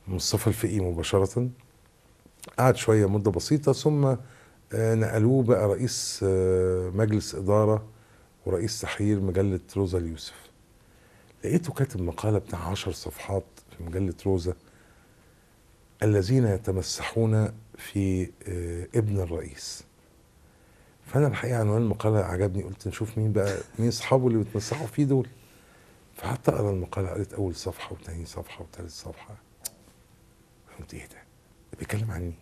[SPEAKER 2] مصطفى الفقي مباشره قعد شويه مده بسيطه ثم آه، نقلوه بقى رئيس آه، مجلس اداره ورئيس تحرير مجله روزا اليوسف لقيته كاتب مقاله بتاع عشر صفحات في مجله روزا الذين يتمسحون في ابن الرئيس فانا الحقيقه عنوان المقاله عجبني قلت نشوف مين بقى مين اصحابه اللي بيتنصحوا فيه دول فقعدت اقرا المقاله قريت اول صفحه وثاني صفحه وثالث صفحه فهمت ايه ده؟ ده بيتكلم عن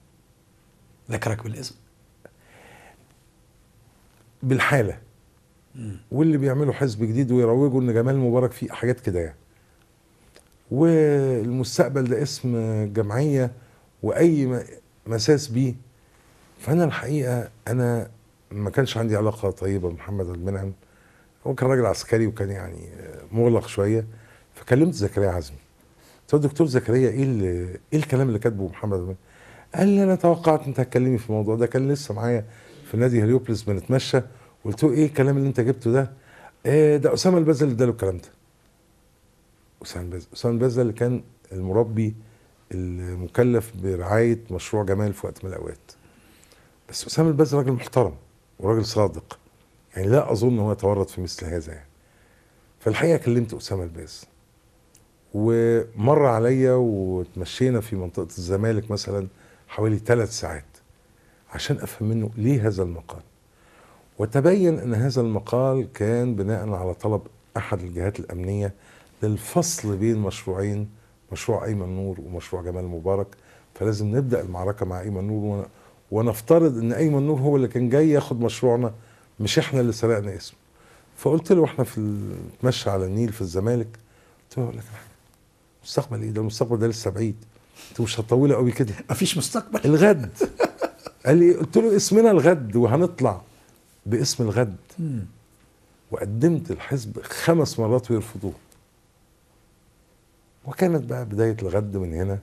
[SPEAKER 2] ذكرك بالاسم بالحاله واللي بيعملوا حزب جديد ويروجوا ان جمال مبارك فيه حاجات كده يعني والمستقبل ده اسم جمعيه واي مساس بيه فانا الحقيقه انا ما كانش عندي علاقه طيبه بمحمد المنعم هو كان راجل عسكري وكان يعني مغلق شويه فكلمت زكريا عزمي قلت له دكتور زكريا ايه ايه الكلام اللي كاتبه محمد المنعم قال لي انا توقعت انت هتكلمي في الموضوع ده كان لسه معايا في نادي هليوبلس بنتمشى قلت له ايه الكلام اللي انت جبته ده؟ إيه ده اسامه البازل اللي اداله الكلام ده. اسامه البازل، اسامه البازل اللي كان المربي المكلف برعايه مشروع جمال في وقت من الاوقات. بس اسامه البازل راجل محترم وراجل صادق يعني لا اظن هو يتورط في مثل هذا يعني فالحقيقه كلمت اسامه الباز ومر عليا وتمشينا في منطقه الزمالك مثلا حوالي ثلاث ساعات عشان افهم منه ليه هذا المقال وتبين ان هذا المقال كان بناء على طلب احد الجهات الامنيه للفصل بين مشروعين مشروع ايمن نور ومشروع جمال مبارك فلازم نبدا المعركه مع ايمن نور ونفترض ان ايمن نور هو اللي كان جاي ياخد مشروعنا مش احنا اللي سرقنا اسمه فقلت له واحنا في المشي على النيل في الزمالك قلت له اقول لك حاجه مستقبل ايه ده المستقبل ده لسه بعيد انت مش هتطولي قوي كده <laughs> مفيش مستقبل الغد قال لي قلت له اسمنا الغد وهنطلع باسم الغد وقدمت الحزب خمس مرات ويرفضوه وكانت بقى بداية الغد من هنا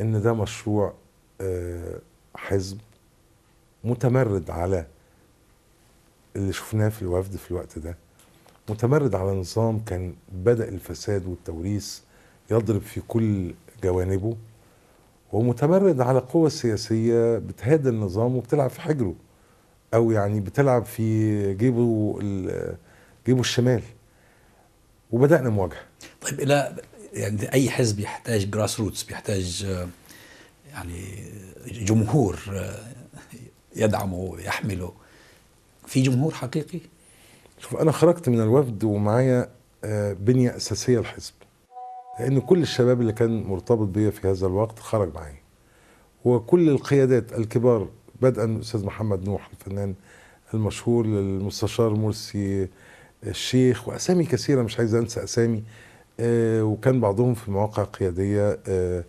[SPEAKER 2] ان ده مشروع آه، حزب متمرد على اللي شفناه في الوفد في الوقت ده متمرد على نظام كان بدأ الفساد والتوريث يضرب في كل جوانبه ومتمرد على قوة سياسية بتهاد النظام وبتلعب في حجره أو يعني بتلعب في جيبه جيبه الشمال وبدأنا مواجهة
[SPEAKER 1] طيب إلى يعني أي حزب بيحتاج جراس آه، روتس بيحتاج يعني
[SPEAKER 2] جمهور آه، يدعمه ويحمله في جمهور حقيقي شوف انا خرجت من الوفد ومعايا آه، بنيه اساسيه الحزب لان كل الشباب اللي كان مرتبط بيا في هذا الوقت خرج معايا وكل القيادات الكبار بدءا من الاستاذ محمد نوح الفنان المشهور للمستشار مرسي الشيخ واسامي كثيره مش عايز انسى اسامي آه، وكان بعضهم في مواقع قياديه آه،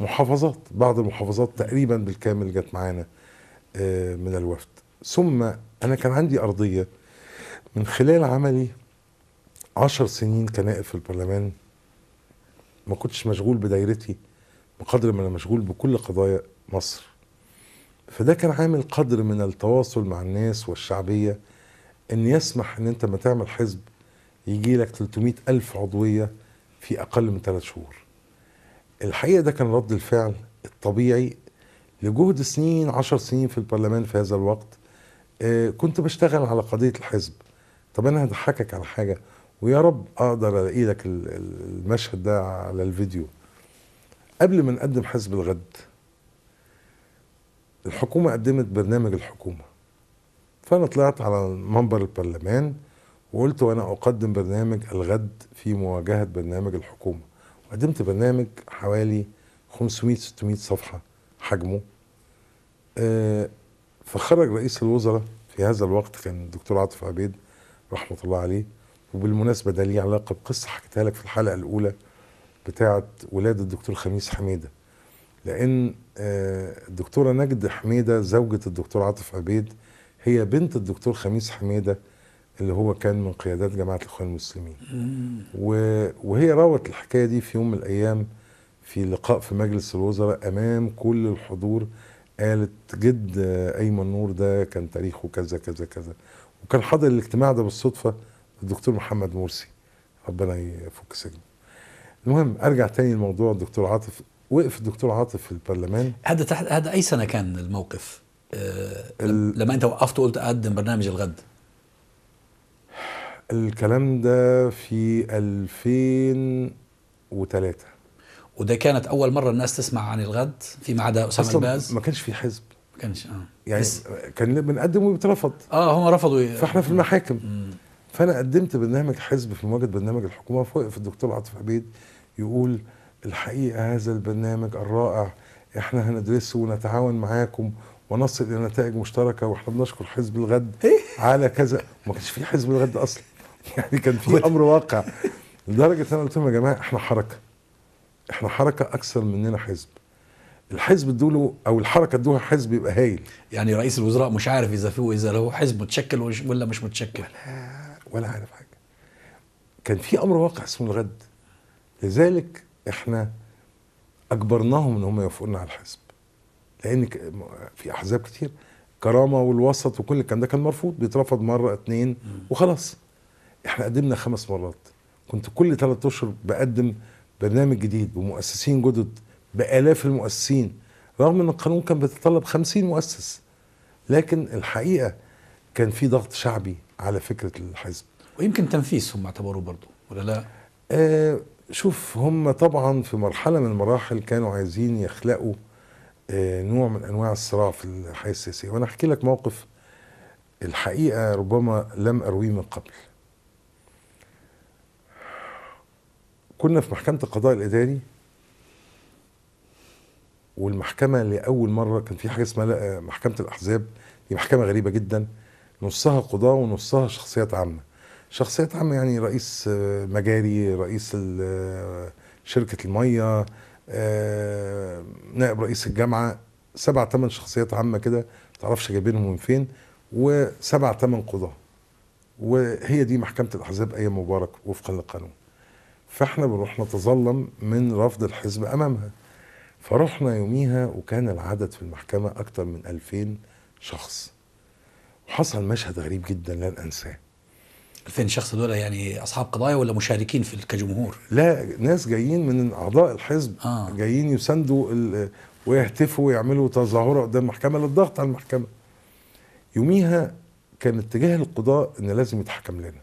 [SPEAKER 2] محافظات بعض المحافظات تقريبا بالكامل جت معانا آه، من الوفد ثم أنا كان عندي أرضية من خلال عملي عشر سنين كنائب في البرلمان ما كنتش مشغول بدايرتي بقدر ما أنا مشغول بكل قضايا مصر فده كان عامل قدر من التواصل مع الناس والشعبية أن يسمح أن أنت ما تعمل حزب يجي لك 300 ألف عضوية في أقل من ثلاث شهور الحقيقة ده كان رد الفعل الطبيعي لجهد سنين عشر سنين في البرلمان في هذا الوقت آه، كنت بشتغل على قضية الحزب طب أنا هضحكك على حاجة ويا رب أقدر ألاقي لك المشهد ده على الفيديو قبل ما نقدم حزب الغد الحكومة قدمت برنامج الحكومة فأنا طلعت على منبر البرلمان وقلت وأنا أقدم برنامج الغد في مواجهة برنامج الحكومة وقدمت برنامج حوالي 500 600 صفحة حجمه آه، فخرج رئيس الوزراء في هذا الوقت كان الدكتور عاطف عبيد رحمه الله عليه وبالمناسبه ده ليه علاقه بقصه حكيتها لك في الحلقه الاولى بتاعه ولاده الدكتور خميس حميده لان آه، الدكتوره نجد حميده زوجة الدكتور عاطف عبيد هي بنت الدكتور خميس حميده اللي هو كان من قيادات جماعه الاخوان المسلمين وهي روت الحكايه دي في يوم من الايام في لقاء في مجلس الوزراء امام كل الحضور قالت جد ايمن نور ده كان تاريخه كذا كذا كذا وكان حاضر الاجتماع ده بالصدفه الدكتور محمد مرسي ربنا يفك سجنه المهم ارجع تاني لموضوع الدكتور عاطف وقف الدكتور عاطف في البرلمان هذا تحت هذا اي سنه كان الموقف أه ال... لما انت وقفت وقلت اقدم
[SPEAKER 1] برنامج الغد
[SPEAKER 2] الكلام ده في 2003 وده
[SPEAKER 1] كانت اول مره الناس تسمع عن
[SPEAKER 2] الغد فيما عدا اسامه الباز ما كانش في حزب
[SPEAKER 1] ما كانش اه يعني بس
[SPEAKER 2] كان بنقدم وبيترفض اه هم رفضوا فاحنا في المحاكم مم. فانا قدمت برنامج حزب في مواجهه برنامج الحكومه فوقف الدكتور عاطف عبيد يقول الحقيقه هذا البرنامج الرائع احنا هندرسه ونتعاون معاكم ونصل الى نتائج مشتركه واحنا بنشكر حزب الغد إيه؟ على كذا ما كانش في حزب الغد اصلا <laughs> يعني كان في <laughs> امر واقع لدرجه انا قلت لهم يا جماعه احنا حركه احنا حركه اكثر مننا حزب الحزب ادوله او الحركه ادوها حزب يبقى هايل يعني رئيس الوزراء مش عارف اذا فيه اذا له حزب متشكل ولا مش متشكل ولا, ولا عارف حاجه كان في امر واقع اسمه الغد لذلك احنا اجبرناهم ان هم يوافقوا على الحزب لان في احزاب كتير كرامه والوسط وكل الكلام ده كان مرفوض بيترفض مره اتنين وخلاص احنا قدمنا خمس مرات كنت كل ثلاث اشهر بقدم برنامج جديد بمؤسسين جدد بالاف المؤسسين رغم ان القانون كان بيتطلب 50 مؤسس لكن الحقيقه كان في ضغط شعبي على فكره الحزب ويمكن تنفيس هم اعتبروه برضه ولا لا؟ آه شوف هم طبعا في مرحله من المراحل كانوا عايزين يخلقوا آه نوع من انواع الصراع في الحياه السياسيه وانا احكي لك موقف الحقيقه ربما لم ارويه من قبل كنا في محكمه القضاء الاداري والمحكمه لاول مره كان في حاجه اسمها محكمه الاحزاب دي محكمه غريبه جدا نصها قضاه ونصها شخصيات عامه شخصيات عامه يعني رئيس آه، مجاري رئيس آه، شركه الميه آه، نائب رئيس الجامعه سبع ثمان شخصيات عامه كده ما تعرفش جايبينهم من فين وسبع ثمان قضاه وهي دي محكمه الاحزاب ايام مبارك وفقا للقانون فاحنا بنروح نتظلم من رفض الحزب امامها فرحنا يوميها وكان العدد في المحكمة أكتر من 2000 شخص وحصل مشهد غريب جدا لن أنساه 2000 شخص دول يعني أصحاب قضايا ولا مشاركين في كجمهور؟ لا ناس جايين من أعضاء الحزب آه. جايين يساندوا ويهتفوا ويعملوا تظاهرة قدام المحكمة للضغط على المحكمة يوميها كان اتجاه القضاء إن لازم يتحكم لنا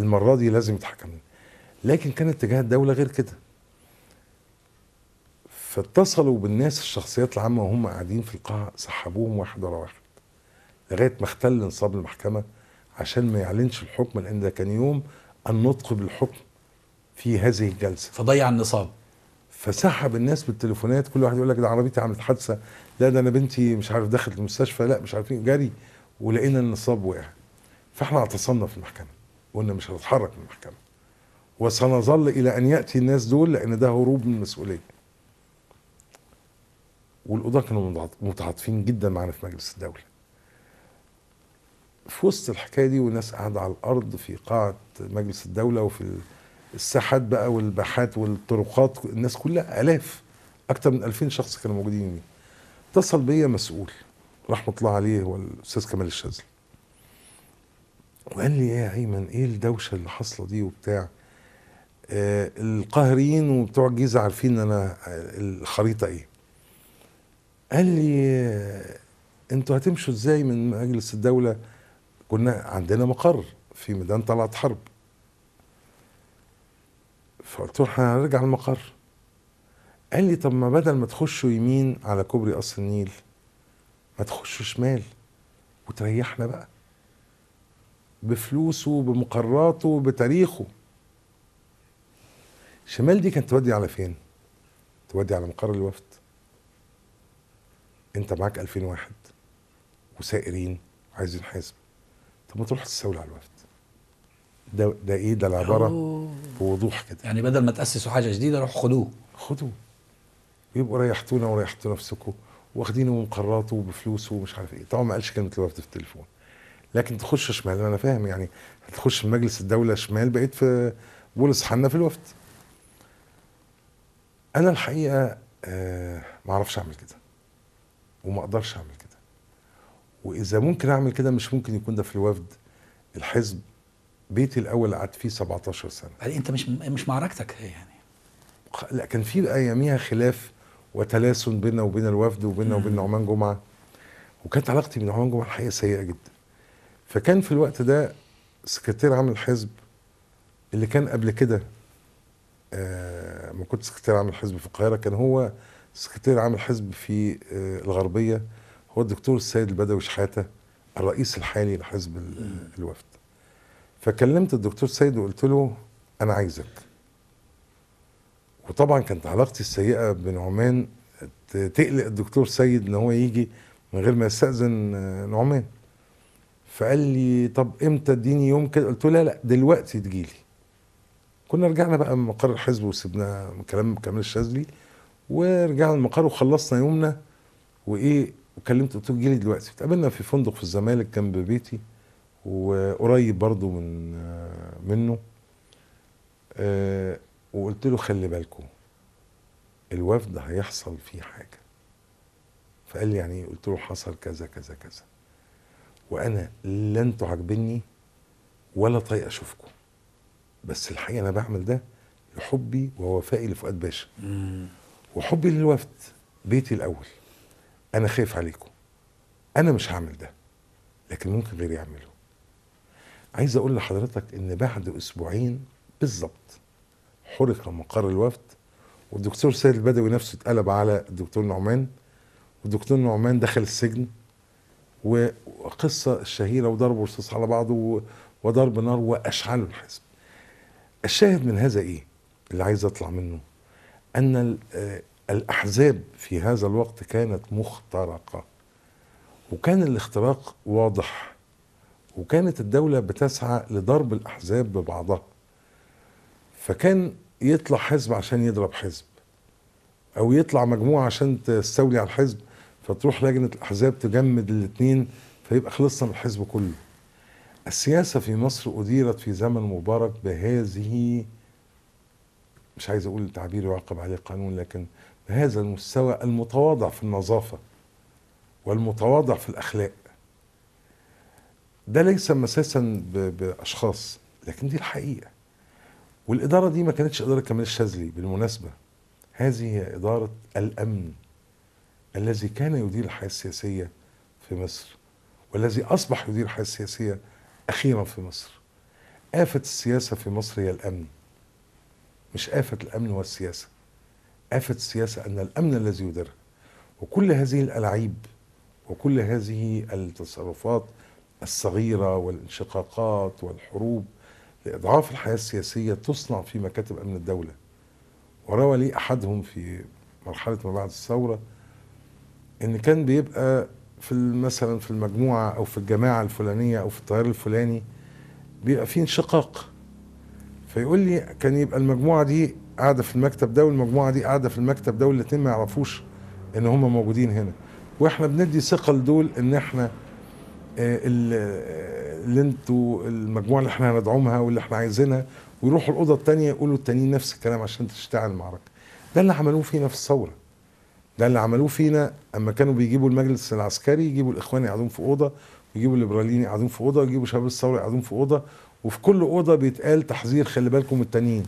[SPEAKER 2] المرة دي لازم يتحكم لنا لكن كان اتجاه الدولة غير كده فاتصلوا بالناس الشخصيات العامة وهم قاعدين في القاعة سحبوهم واحد ورا واحد لغاية ما اختل نصاب المحكمة عشان ما يعلنش الحكم لأن ده كان يوم النطق بالحكم في هذه الجلسة فضيع النصاب فسحب الناس بالتليفونات كل واحد يقول لك ده عربيتي عملت حادثه لا ده انا بنتي مش عارف دخلت المستشفى لا مش عارفين جري ولقينا النصاب وقع فاحنا اعتصمنا في المحكمه وقلنا مش هنتحرك من المحكمه وسنظل الى ان ياتي الناس دول لان ده هروب من المسؤوليه والقضاة كانوا متعاطفين جدا معانا في مجلس الدولة في وسط الحكاية دي والناس قاعدة على الأرض في قاعة مجلس الدولة وفي الساحات بقى والباحات والطرقات الناس كلها آلاف أكتر من 2000 شخص كانوا موجودين اتصل بيا مسؤول رحمة الله عليه هو الأستاذ كمال الشاذلي وقال لي ايه يا ايمن ايه الدوشه اللي حاصله دي وبتاع آه، القاهريين وبتوع الجيزه عارفين انا آه، الخريطه ايه قال لي آه، انتوا هتمشوا ازاي من مجلس الدوله كنا عندنا مقر في ميدان طلعت حرب فقلت له هنرجع المقر قال لي طب ما بدل ما تخشوا يمين على كوبري قصر النيل ما تخشوا شمال وتريحنا بقى بفلوسه بمقراته بتاريخه شمال دي كانت تودي على فين؟ تودي على مقر الوفد انت معاك 2000 واحد وسائرين وعايزين حزب طب ما تروح تستولي على الوفد ده ده ايه ده العباره بوضوح كده يعني بدل ما تاسسوا حاجه جديده روحوا خدوه خدوه يبقوا ريحتونا وريحتوا نفسكم واخدينه بمقراته وبفلوسه ومش عارف ايه طبعا ما قالش كلمه الوفد في التليفون لكن تخش شمال انا فاهم يعني هتخش مجلس الدوله شمال بقيت في بولس حنا في الوفد انا الحقيقه آه ما اعرفش اعمل كده وما اقدرش اعمل كده واذا ممكن اعمل كده مش ممكن يكون ده في الوفد الحزب بيتي الاول قعدت فيه 17 سنه يعني انت
[SPEAKER 1] مش مش معركتك يعني
[SPEAKER 2] لا كان في اياميها خلاف وتلاسن بيننا وبين الوفد وبيننا وبين نعمان جمعه وكانت علاقتي بنعمان جمعه الحقيقه سيئه جدا فكان في الوقت ده سكرتير عام الحزب اللي كان قبل كده آه، ما كنت سكرتير عام الحزب في القاهره كان هو سكرتير عام الحزب في آه، الغربيه هو الدكتور السيد البدوي شحاته الرئيس الحالي لحزب الوفد فكلمت الدكتور سيد وقلت له انا عايزك وطبعا كانت علاقتي السيئه بنعمان تقلق الدكتور سيد ان هو يجي من غير ما يستاذن آه، نعمان فقال لي طب امتى اديني يوم كده قلت له لا لا دلوقتي تجيلي كنا رجعنا بقى من مقر الحزب وسبنا كلام كمال الشاذلي ورجعنا المقر وخلصنا يومنا وايه وكلمت قلت له جيلي دلوقتي اتقابلنا في فندق في الزمالك جنب بيتي وقريب برضو من آه، منه آه، وقلت له خلي بالكم الوفد هيحصل فيه حاجه فقال لي يعني إيه؟ قلت له حصل كذا كذا كذا وانا لا انتوا عاجبني ولا طايق اشوفكم بس الحقيقه انا بعمل ده لحبي ووفائي لفؤاد باشا وحبي للوفد بيتي الاول انا خايف عليكم انا مش هعمل ده لكن ممكن غيري يعمله عايز اقول لحضرتك ان بعد اسبوعين بالظبط حرق مقر الوفد والدكتور سيد البدوي نفسه اتقلب على الدكتور نعمان والدكتور نعمان دخل السجن وقصة الشهيرة وضرب رصاص على بعضه وضرب نار وأشعلوا الحزب الشاهد من هذا ايه اللي عايز اطلع منه ان آه، الاحزاب في هذا الوقت كانت مخترقه وكان الاختراق واضح وكانت الدوله بتسعى لضرب الاحزاب ببعضها فكان يطلع حزب عشان يضرب حزب او يطلع مجموعه عشان تستولي على الحزب فتروح لجنه الاحزاب تجمد الاثنين فيبقى خلصنا من الحزب كله السياسة في مصر أديرت في زمن مبارك بهذه مش عايز أقول تعبير يعاقب عليه قانون لكن بهذا المستوى المتواضع في النظافة والمتواضع في الأخلاق ده ليس مساسا بأشخاص لكن دي الحقيقة والإدارة دي ما كانتش إدارة كمال الشاذلي بالمناسبة هذه هي إدارة الأمن الذي كان يدير الحياة السياسية في مصر والذي أصبح يدير الحياة السياسية أخيرا في مصر آفة السياسة في مصر هي الأمن مش آفة الأمن والسياسة آفة السياسة أن الأمن الذي يديرها وكل هذه الألعيب وكل هذه التصرفات الصغيرة والانشقاقات والحروب لإضعاف الحياة السياسية تصنع في مكاتب أمن الدولة وروى لي أحدهم في مرحلة ما بعد الثورة إن كان بيبقى في مثلا في المجموعه او في الجماعه الفلانيه او في التيار الفلاني بيبقى في انشقاق فيقول لي كان يبقى المجموعه دي قاعده في المكتب ده والمجموعه دي قاعده في المكتب ده والاتنين ما يعرفوش ان هم موجودين هنا واحنا بندي ثقه لدول ان احنا آه، اللي انتوا المجموعه اللي احنا هندعمها واللي احنا عايزينها ويروحوا الاوضه الثانيه يقولوا التانيين نفس الكلام عشان تشتعل المعركه ده اللي عملوه فينا في الثوره ده اللي عملوه فينا اما كانوا بيجيبوا المجلس العسكري يجيبوا الاخوان يقعدون في اوضه ويجيبوا الليبراليين يقعدون في اوضه ويجيبوا شباب الثوره يقعدون في اوضه وفي كل اوضه بيتقال تحذير خلي بالكم التانيين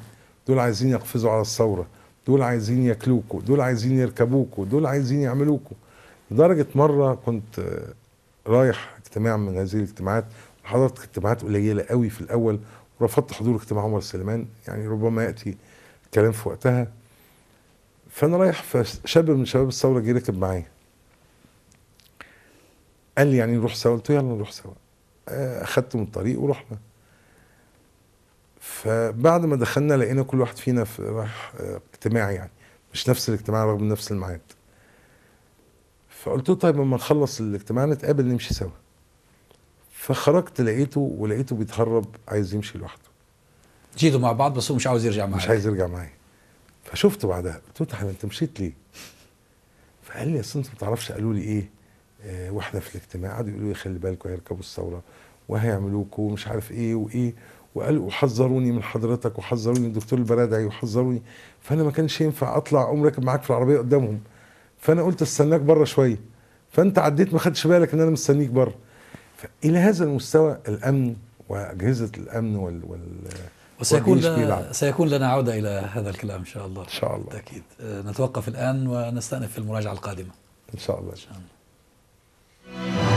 [SPEAKER 2] دول عايزين يقفزوا على الثوره دول عايزين ياكلوكوا دول عايزين يركبوكوا دول عايزين يعملوكوا لدرجه مره كنت رايح اجتماع من هذه الاجتماعات حضرت اجتماعات قليله قوي في الاول ورفضت حضور اجتماع عمر سليمان يعني ربما ياتي الكلام في وقتها فانا رايح فشاب من شباب الثوره جه ركب معايا قال لي يعني نروح سوا قلت له يلا نروح سوا آه، اخدته من الطريق ورحنا فبعد ما دخلنا لقينا كل واحد فينا في راح آه، اجتماع يعني مش نفس الاجتماع رغم نفس الميعاد فقلت له طيب اما نخلص الاجتماع نتقابل نمشي سوا فخرجت لقيته ولقيته بيتهرب عايز يمشي لوحده جيتوا مع بعض بس هو مش عاوز يرجع معايا مش عايز يرجع معايا فشفته بعدها قلت له انت انت مشيت ليه؟ فقال لي اصل انت ما تعرفش قالوا لي ايه آه، واحنا في الاجتماع قعدوا يقولوا لي خلي بالكم هيركبوا الثوره وهيعملوكوا ومش عارف ايه وايه وقالوا وحذروني من حضرتك وحذروني الدكتور البرادعي وحذروني فانا ما كانش ينفع اطلع اقوم راكب معاك في العربيه قدامهم فانا قلت استناك بره شويه فانت عديت ما خدتش بالك ان انا مستنيك بره الى هذا المستوى الامن واجهزه الامن وال, وال وسيكون لنا سيكون
[SPEAKER 1] لنا عودة إلى هذا الكلام إن شاء الله إن شاء الله بالتأكيد آه، نتوقف الآن ونستأنف في المراجعة
[SPEAKER 2] القادمة إن شاء الله, إن شاء الله.